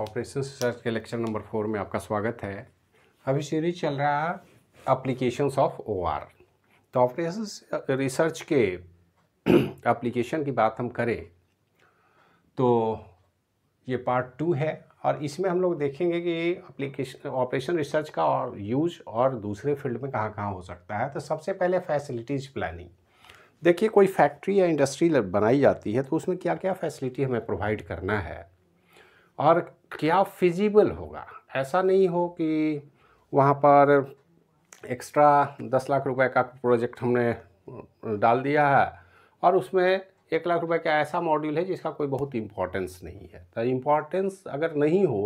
operation research के lecture number four में आपका स्वागत है अभी सीरीज चल रहा है अप्लीकेशंस ऑफ ओआर तो ऑपरेशन रिसर्च के एप्लीकेशन की बात हम करें तो ये पार्ट टू है और इसमें हम लोग देखेंगे कि अप्लीकेशन ऑपरेशन रिसर्च का और यूज और दूसरे फील्ड में कहाँ कहाँ हो सकता है तो सबसे पहले फैसिलिटीज़ प्लानिंग देखिए कोई फैक्ट्री या इंडस्ट्री बनाई जाती है तो उसमें क्या क्या फैसिलिटी हमें प्रोवाइड करना है और क्या फिजिबल होगा ऐसा नहीं हो कि वहाँ पर एक्स्ट्रा दस लाख रुपए का प्रोजेक्ट हमने डाल दिया है और उसमें एक लाख रुपए का ऐसा मॉड्यूल है जिसका कोई बहुत इम्पोर्टेंस नहीं है तो इम्पोर्टेंस अगर नहीं हो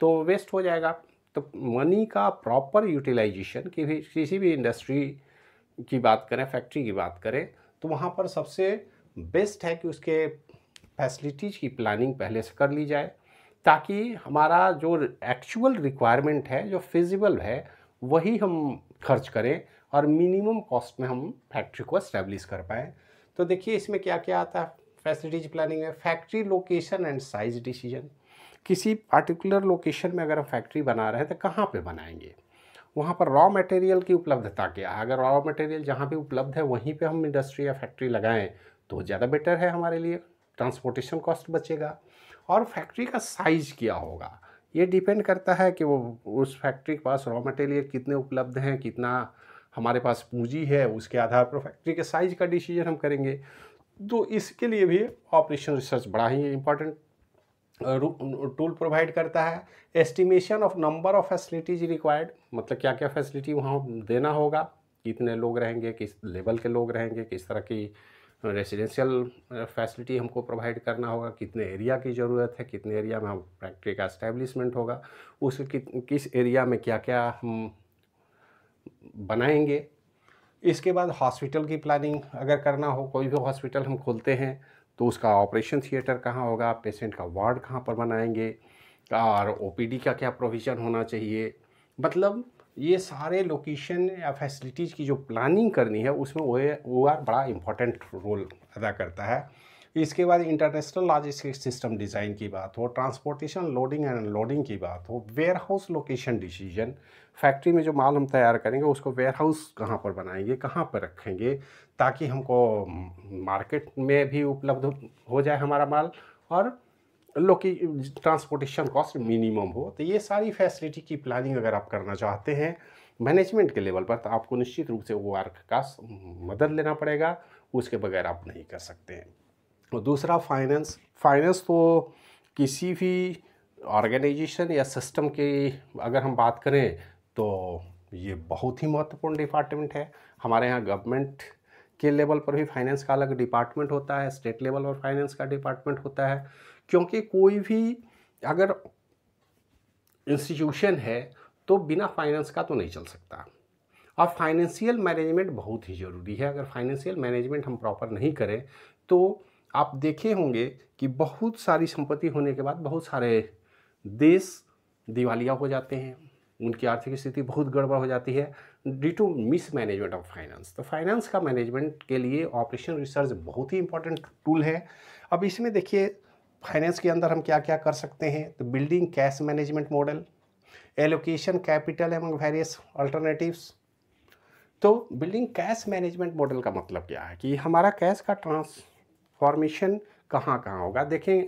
तो वेस्ट हो जाएगा तो मनी का प्रॉपर यूटिलाइजेशन कि भी किसी भी इंडस्ट्री की बात करें फैक्ट्री की बात करें तो वहाँ पर सबसे बेस्ट है कि उसके फैसिलिटीज़ की प्लानिंग पहले से कर ली जाए ताकि हमारा जो एक्चुअल रिक्वायरमेंट है जो फिजिबल है वही हम खर्च करें और मिनिमम कॉस्ट में हम फैक्ट्री को इस्टेब्लिश कर पाएँ तो देखिए इसमें क्या क्या आता है फैसिलिटीज प्लानिंग में factory location and size decision किसी पार्टिकुलर लोकेशन में अगर हम फैक्ट्री बना रहे हैं तो कहाँ पे बनाएंगे वहाँ पर रॉ मटेरियल की उपलब्धता क्या है अगर रॉ मटेरियल जहाँ पे उपलब्ध है वहीं पे हम इंडस्ट्री या फैक्ट्री लगाएं तो ज़्यादा बेटर है हमारे लिए ट्रांसपोर्टेशन कॉस्ट बचेगा और फैक्ट्री का साइज क्या होगा ये डिपेंड करता है कि वो उस फैक्ट्री के पास रॉ मटेरियल कितने उपलब्ध हैं कितना हमारे पास पूंजी है उसके आधार पर फैक्ट्री के साइज का डिसीजन हम करेंगे तो इसके लिए भी ऑपरेशन रिसर्च बड़ा ही इम्पॉर्टेंट टूल प्रोवाइड करता है estimation of number of facilities required मतलब क्या क्या फैसिलिटी वहाँ देना होगा कितने लोग रहेंगे किस लेवल के लोग रहेंगे किस तरह की रेसिडेंशियल फैसिलिटी हमको प्रोवाइड करना होगा कितने एरिया की ज़रूरत है कितने एरिया में हम फैक्ट्री का इस्टेब्लिशमेंट होगा उस कि, किस एरिया में क्या क्या हम बनाएंगे इसके बाद हॉस्पिटल की प्लानिंग अगर करना हो कोई भी हॉस्पिटल हम खोलते हैं तो उसका ऑपरेशन थिएटर कहाँ होगा पेशेंट का वार्ड कहाँ पर बनाएंगे और ओपीडी का क्या प्रोविज़न होना चाहिए मतलब ये सारे लोकेशन या फैसिलिटीज़ की जो प्लानिंग करनी है उसमें ओ वो आर बड़ा इम्पोर्टेंट रोल अदा करता है इसके बाद इंटरनेशनल लॉजिस्टिक सिस्टम डिज़ाइन की बात हो ट्रांसपोर्टेशन लोडिंग एंड अनलोडिंग की बात हो warehouse location decision factory में जो माल हम तैयार करेंगे उसको वेयर हाउस कहाँ पर बनाएंगे कहाँ पर रखेंगे ताकि हमको मार्केट में भी उपलब्ध हो जाए हमारा माल और लोग की ट्रांसपोर्टेशन कॉस्ट मिनिमम हो तो ये सारी फैसिलिटी की प्लानिंग अगर आप करना चाहते हैं मैनेजमेंट के लेवल पर तो आपको निश्चित रूप से वो आर्क का मदद लेना पड़ेगा उसके बगैर आप नहीं कर सकते हैं और दूसरा फाइनेंस फाइनेंस तो किसी भी ऑर्गेनाइजेशन या सिस्टम की अगर हम बात करें तो ये बहुत ही महत्वपूर्ण डिपार्टमेंट है हमारे यहाँ गवर्नमेंट के लेवल पर भी फाइनेंस का अलग डिपार्टमेंट होता है स्टेट लेवल पर फाइनेंस का डिपार्टमेंट होता है क्योंकि कोई भी अगर इंस्टीट्यूशन है तो बिना फाइनेंस का तो नहीं चल सकता और फाइनेंशियल मैनेजमेंट बहुत ही ज़रूरी है अगर फाइनेंशियल मैनेजमेंट हम प्रॉपर नहीं करें तो आप देखे होंगे कि बहुत सारी संपत्ति होने के बाद बहुत सारे देश दिवालिया हो जाते हैं उनकी आर्थिक स्थिति बहुत गड़बड़ हो जाती है due to mismanagement of finance तो फाइनेंस का मैनेजमेंट के लिए ऑपरेशन रिसर्च बहुत ही इंपॉर्टेंट टूल है अब इसमें देखिए फाइनेंस के अंदर हम क्या क्या कर सकते हैं तो building cash management model allocation capital among various alternatives तो बिल्डिंग कैश मैनेजमेंट मॉडल का मतलब क्या है कि हमारा कैश का ट्रांसफॉर्मेशन कहाँ कहाँ होगा देखें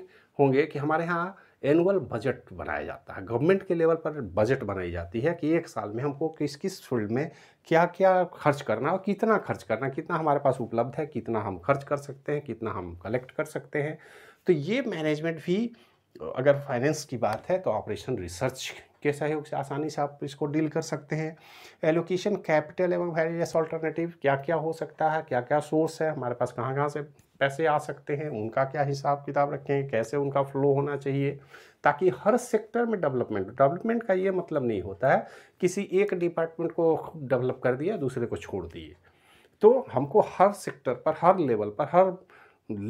होंगे कि हमारे यहाँ एनुअल बजट बनाया जाता है गवर्नमेंट के लेवल पर बजट बनाई जाती है कि एक साल में हमको किस किस फील्ड में क्या क्या खर्च करना और कितना खर्च करना कितना हमारे पास उपलब्ध है कितना हम खर्च कर सकते हैं कितना हम कलेक्ट कर सकते हैं तो ये मैनेजमेंट भी अगर फाइनेंस की बात है तो ऑपरेशन रिसर्च के सहयोग से आसानी से आप इसको डील कर सकते हैं एलोकेशन कैपिटल एवं वेरियस ऑल्टरनेटिव क्या क्या हो सकता है क्या क्या सोर्स है हमारे पास कहाँ कहाँ से पैसे आ सकते हैं उनका क्या हिसाब किताब रखें कैसे उनका फ्लो होना चाहिए ताकि हर सेक्टर में डेवलपमेंट डेवलपमेंट का ये मतलब नहीं होता है किसी एक डिपार्टमेंट को डेवलप कर दिया दूसरे को छोड़ दिए तो हमको हर सेक्टर पर हर लेवल पर हर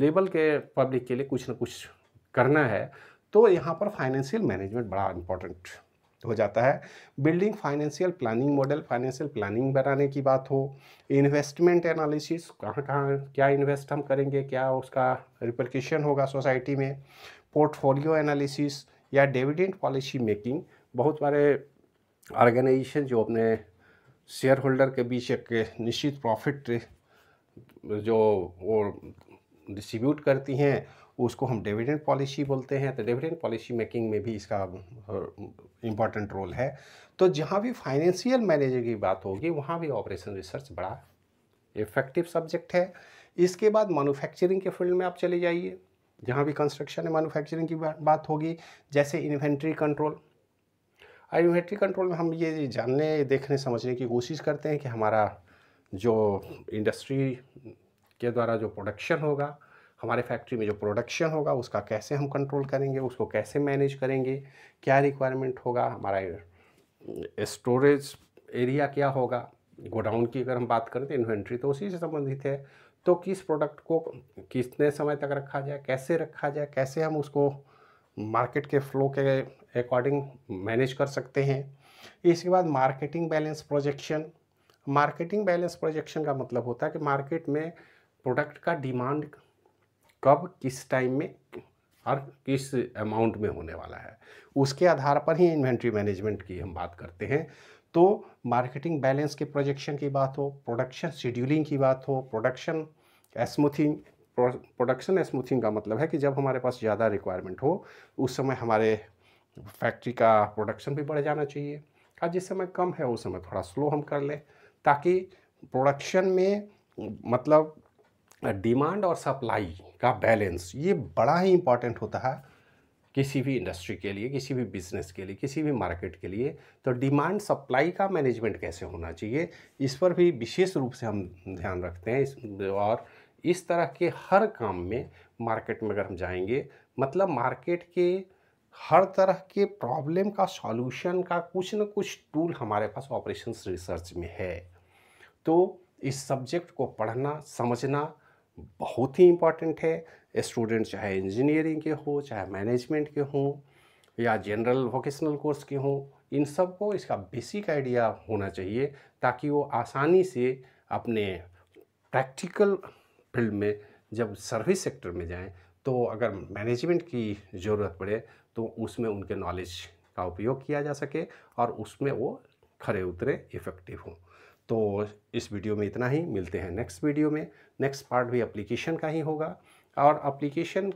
लेवल के पब्लिक के लिए कुछ ना कुछ करना है तो यहाँ पर फाइनेंशियल मैनेजमेंट बड़ा इम्पोर्टेंट हो जाता है building financial planning model financial planning बनाने की बात हो इन्वेस्टमेंट एनालिसिस कहाँ कहाँ क्या इन्वेस्ट हम करेंगे क्या उसका रिप्लिकेशन होगा सोसाइटी में पोर्टफोलियो एनालिसिस या डिविडेंट पॉलिसी मेकिंग बहुत सारे ऑर्गेनाइजेशन जो अपने शेयर होल्डर के बीच एक निश्चित प्रॉफिट जो वो डिस्ट्रीब्यूट करती हैं उसको हम डिविडेंड पॉलिसी बोलते हैं तो डिविडेंड पॉलिसी मेकिंग में भी इसका इम्पॉर्टेंट रोल है तो जहाँ भी फाइनेंशियल मैनेजर की बात होगी वहाँ भी ऑपरेशन रिसर्च बड़ा इफेक्टिव सब्जेक्ट है इसके बाद मैनुफैक्चरिंग के फील्ड में आप चले जाइए जहाँ भी कंस्ट्रक्शन एंड मैनुफैक्चरिंग की बात होगी जैसे इन्वेंट्री कंट्रोल और इन्वेंट्री कंट्रोल में हम ये जानने देखने समझने की कोशिश करते हैं कि हमारा जो इंडस्ट्री के द्वारा जो प्रोडक्शन होगा हमारे फैक्ट्री में जो प्रोडक्शन होगा उसका कैसे हम कंट्रोल करेंगे उसको कैसे मैनेज करेंगे क्या रिक्वायरमेंट होगा हमारा स्टोरेज एरिया क्या होगा गोडाउन की अगर हम बात करें तो इन्वेंट्री तो उसी से संबंधित है तो किस प्रोडक्ट को कितने समय तक रखा जाए कैसे रखा जाए कैसे हम उसको मार्केट के फ्लो के अकॉर्डिंग मैनेज कर सकते हैं इसके बाद marketing balance projection marketing balance projection का मतलब होता है कि मार्केट में प्रोडक्ट का डिमांड कब किस टाइम में और किस अमाउंट में होने वाला है उसके आधार पर ही इन्वेंट्री मैनेजमेंट की हम बात करते हैं तो मार्केटिंग बैलेंस के प्रोजेक्शन की बात हो प्रोडक्शन शेड्यूलिंग की बात हो प्रोडक्शन स्मूथिंग प्रोडक्शन स्मूथिंग का मतलब है कि जब हमारे पास ज़्यादा रिक्वायरमेंट हो उस समय हमारे फैक्ट्री का प्रोडक्शन भी बढ़ जाना चाहिए और हाँ, जिस समय कम है उस समय थोड़ा स्लो हम कर लें ताकि प्रोडक्शन में मतलब डिमांड और सप्लाई का बैलेंस ये बड़ा ही इम्पॉर्टेंट होता है किसी भी इंडस्ट्री के लिए किसी भी बिजनेस के लिए किसी भी मार्केट के लिए तो डिमांड सप्लाई का मैनेजमेंट कैसे होना चाहिए इस पर भी विशेष रूप से हम ध्यान रखते हैं इस और इस तरह के हर काम में मार्केट में अगर हम जाएंगे मतलब मार्केट के हर तरह के प्रॉब्लम का सॉल्यूशन का कुछ ना कुछ टूल हमारे पास ऑपरेशंस रिसर्च में है तो इस सब्जेक्ट को पढ़ना समझना बहुत ही इम्पॉर्टेंट है स्टूडेंट चाहे इंजीनियरिंग के हो चाहे मैनेजमेंट के हों या जनरल वोकेशनल कोर्स के हों इन सब को इसका बेसिक आइडिया होना चाहिए ताकि वो आसानी से अपने प्रैक्टिकल फील्ड में जब सर्विस सेक्टर में जाएं तो अगर मैनेजमेंट की ज़रूरत पड़े तो उसमें उनके नॉलेज का उपयोग किया जा सके और उसमें वो खड़े उतरे इफ़ेक्टिव हों तो इस वीडियो में इतना ही मिलते हैं नेक्स्ट वीडियो में नेक्स्ट पार्ट भी अप्लीकेशन का ही होगा और अप्लीकेशन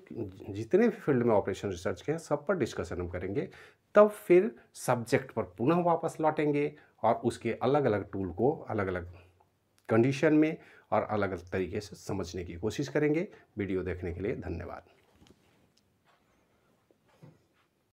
जितने भी फील्ड में ऑपरेशन रिसर्च के हैं सब पर डिस्कशन हम करेंगे तब फिर सब्जेक्ट पर पुनः वापस लौटेंगे और उसके अलग अलग टूल को अलग अलग कंडीशन में और अलग अलग तरीके से समझने की कोशिश करेंगे वीडियो देखने के लिए धन्यवाद